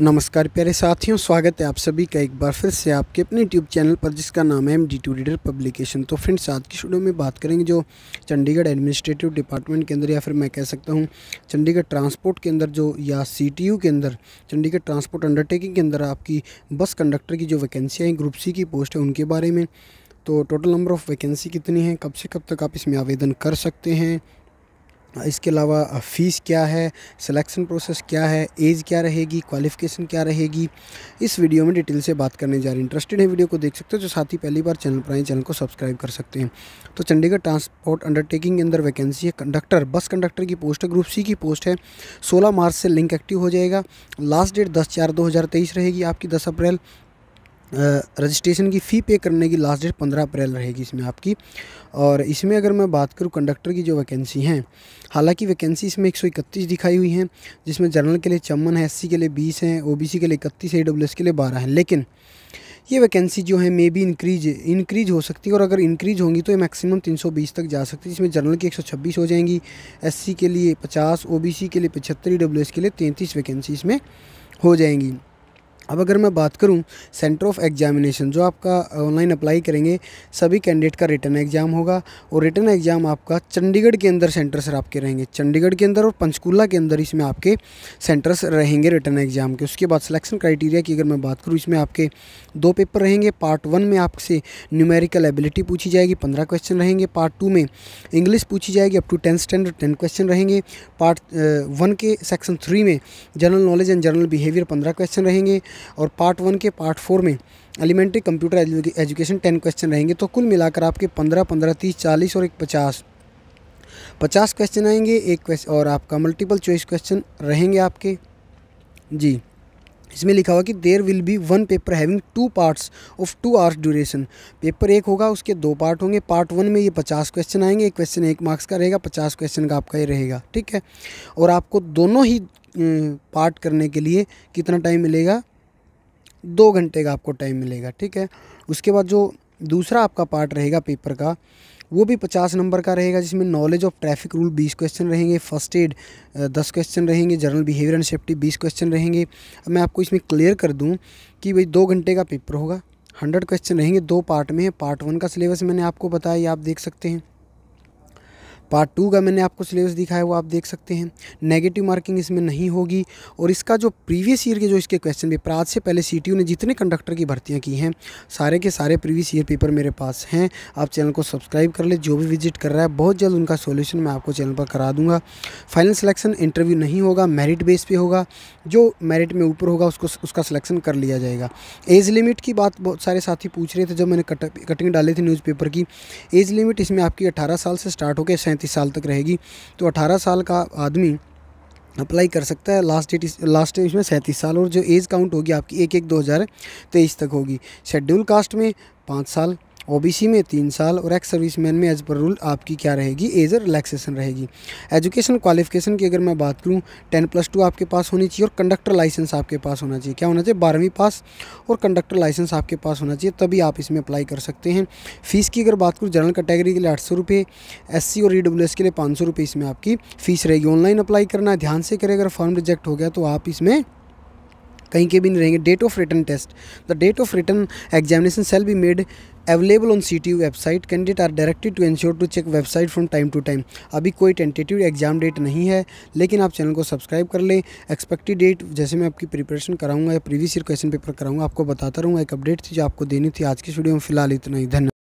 नमस्कार प्यारे साथियों स्वागत है आप सभी का एक बार फिर से आपके अपने यूट्यूब चैनल पर जिसका नाम है M D two reader publication तो फ्रेंड्स आज की शुरू में बात करेंगे जो चंडीगढ़ एडमिनिस्ट्रेटिव डिपार्टमेंट के अंदर या फिर मैं कह सकता हूँ चंडीगढ़ ट्रांसपोर्ट के अंदर जो या सी टी यू के अंदर चंडीगढ़ ट्रांसपोर्ट अंडरटेकिंग के अंदर आपकी बस कंडक्टर की जो वैकेंसियाँ हैं ग्रुप सी की पोस्ट है उनके बारे में तो टोटल नंबर ऑफ़ वैकेंसी कितनी है कब से कब तक आप इसमें आवेदन कर सकते हैं इसके अलावा फ़ीस क्या है सिलेक्शन प्रोसेस क्या है एज क्या रहेगी क्वालिफ़िकेशन क्या रहेगी इस वीडियो में डिटेल से बात करने जा रही इंटरेस्टेड है वीडियो को देख सकते हो जो साथ ही पहली बार चैनल पर आए चैनल को सब्सक्राइब कर सकते हैं तो चंडीगढ़ ट्रांसपोर्ट अंडरटेकिंग के अंदर वैकेंसी है कंडक्टर बस कंडक्टर की पोस्ट है ग्रुप सी की पोस्ट है सोलह मार्च से लिंक एक्टिव हो जाएगा लास्ट डेट दस चार दो रहेगी आपकी दस अप्रैल रजिस्ट्रेशन की फ़ी पे करने की लास्ट डेट पंद्रह अप्रैल रहेगी इसमें आपकी और इसमें अगर मैं बात करूँ कंडक्टर की जो वैकेंसी हैं हालांकि वैकेंसी इसमें इकतीस दिखाई हुई हैं जिसमें जनरल के लिए चमन है एस के लिए बीस हैं ओबीसी के लिए इकतीस है ई के लिए बारह हैं लेकिन ये वैकेंसी जो है मे बी इंक्रीज इंक्रीज हो सकती है और अगर इंक्रीज होंगी तो ये मैक्सिमम 320 तक जा सकती है जिसमें जनरल की 126 हो जाएंगी एससी के लिए 50 ओबीसी के लिए पचहत्तर डब्ल्यू के लिए 33 वैकेंसी इसमें हो जाएंगी अब अगर मैं बात करूं सेंटर ऑफ एग्जामिनेशन जो आपका ऑनलाइन अप्लाई करेंगे सभी कैंडिडेट का रिटर्न एग्ज़ाम होगा और रिटर्न एग्ज़ाम आपका चंडीगढ़ के अंदर सेंटर्स आपके रहेंगे चंडीगढ़ के अंदर और पंचकूला के अंदर इसमें आपके सेंटर्स रहेंगे रिटर्न एग्ज़ाम के उसके बाद सिलेक्शन क्राइटेरिया की अगर मैं बात करूँ इसमें आपके दो पेपर रहेंगे पार्ट वन में आपसे न्यूमेरिकल एबिलिटी पूछी जाएगी पंद्रह क्वेश्चन रहेंगे पार्ट टू में इंग्लिश पूछी जाएगी up to tenth standard ten question रहेंगे पार्ट वन के सेक्शन थ्री में general knowledge and general behaviour पंद्रह क्वेश्चन रहेंगे और पार्ट वन के पार्ट फोर में elementary computer education ten question रहेंगे तो कुल मिलाकर आपके पंद्रह पंद्रह तीस चालीस और एक पचास पचास क्वेश्चन आएंगे एक क्वेश्चन और आपका मल्टीपल चॉइस क्वेश्चन रहेंगे आपके जी इसमें लिखा हुआ कि there will be one paper having two parts of two hours duration paper एक होगा उसके दो पार्ट होंगे पार्ट वन में ये पचास क्वेश्चन आएंगे एक क्वेश्चन एक मार्क्स का रहेगा पचास क्वेश्चन का आपका ये रहेगा ठीक है और आपको दोनों ही पार्ट करने के लिए कितना टाइम मिलेगा दो घंटे का आपको टाइम मिलेगा ठीक है उसके बाद जो दूसरा आपका पार्ट रहेगा पेपर का वो भी पचास नंबर का रहेगा जिसमें नॉलेज ऑफ ट्रैफिक रूल बीस क्वेश्चन रहेंगे फर्स्ट एड दस क्वेश्चन रहेंगे जनरल बिहेवियर एंड सेफ्टी बीस क्वेश्चन रहेंगे अब मैं आपको इसमें क्लियर कर दूँ कि भाई दो घंटे का पेपर होगा हंड्रेड क्वेश्चन रहेंगे दो पार्ट में है पार्ट वन का सिलेबस मैंने आपको बताया आप देख सकते हैं पार्ट टू का मैंने आपको सिलेबस दिखाया वो आप देख सकते हैं नेगेटिव मार्किंग इसमें नहीं होगी और इसका जो प्रीवियस ईयर के जो इसके क्वेश्चन पेपर आज से पहले सी ने जितने कंडक्टर की भर्तियाँ की हैं सारे के सारे प्रीवियस ईयर पेपर मेरे पास हैं आप चैनल को सब्सक्राइब कर ले जो भी विजिट कर रहा है बहुत जल्द उनका सोल्यूशन मैं आपको चैनल पर करा दूँगा फाइनल सिलेक्शन इंटरव्यू नहीं होगा मेरिट बेस पर होगा जो मेरिट में ऊपर होगा उसको उसका सिलेक्शन कर लिया जाएगा एज लिमिट की बात बहुत सारे साथी पूछ रहे थे जब मैंने कटिंग डाली थी न्यूज़पेपर की एज लिमिट इसमें आपकी अट्ठारह साल से स्टार्ट होकर पैंतीस साल तक रहेगी तो अठारह साल का आदमी अप्लाई कर सकता है लास्ट डेट इस लास्ट इसमें सैंतीस साल और जो एज काउंट होगी आपकी एक एक दो हज़ार तेईस तक होगी शेड्यूल कास्ट में पाँच साल ओबीसी में तीन साल और एक्स सर्विस मैन में एज पर रूल आपकी क्या रहेगी एज अ रिलैक्सेशन रहेगी एजुकेशन क्वालिफिकेशन की अगर मैं बात करूँ टेन प्लस टू आपके पास होनी चाहिए और कंडक्टर लाइसेंस आपके पास होना चाहिए क्या होना चाहिए बारहवीं पास और कंडक्टर लाइसेंस आपके पास होना चाहिए तभी आप इसमें अप्लाई कर सकते हैं फीस की अगर बात करूँ जनरल कैटेगरी के लिए आठ सौ रुपये एस और ई e के लिए पाँच सौ इसमें आपकी फ़ीस रहेगी ऑनलाइन अप्लाई करना है ध्यान से करें अगर फॉर्म रिजेक्ट हो गया तो आप इसमें कहीं के भी नहीं रहेंगे date of written test the date of written examination shall be made available on CTU website candidate are directed to ensure to check website from time to time अभी कोई टेंटेटिव एग्जाम डेट नहीं है लेकिन आप channel को subscribe कर लें expected date जैसे मैं आपकी प्रिपरेशन कराऊंगा या प्रीवियस ईयर क्वेश्चन पेपर कराऊंगा आपको बताता रहूँगा एक अपडेट थी जो आपको देनी थी आज की वीडियो में फिलहाल इतना ही धन्यवाद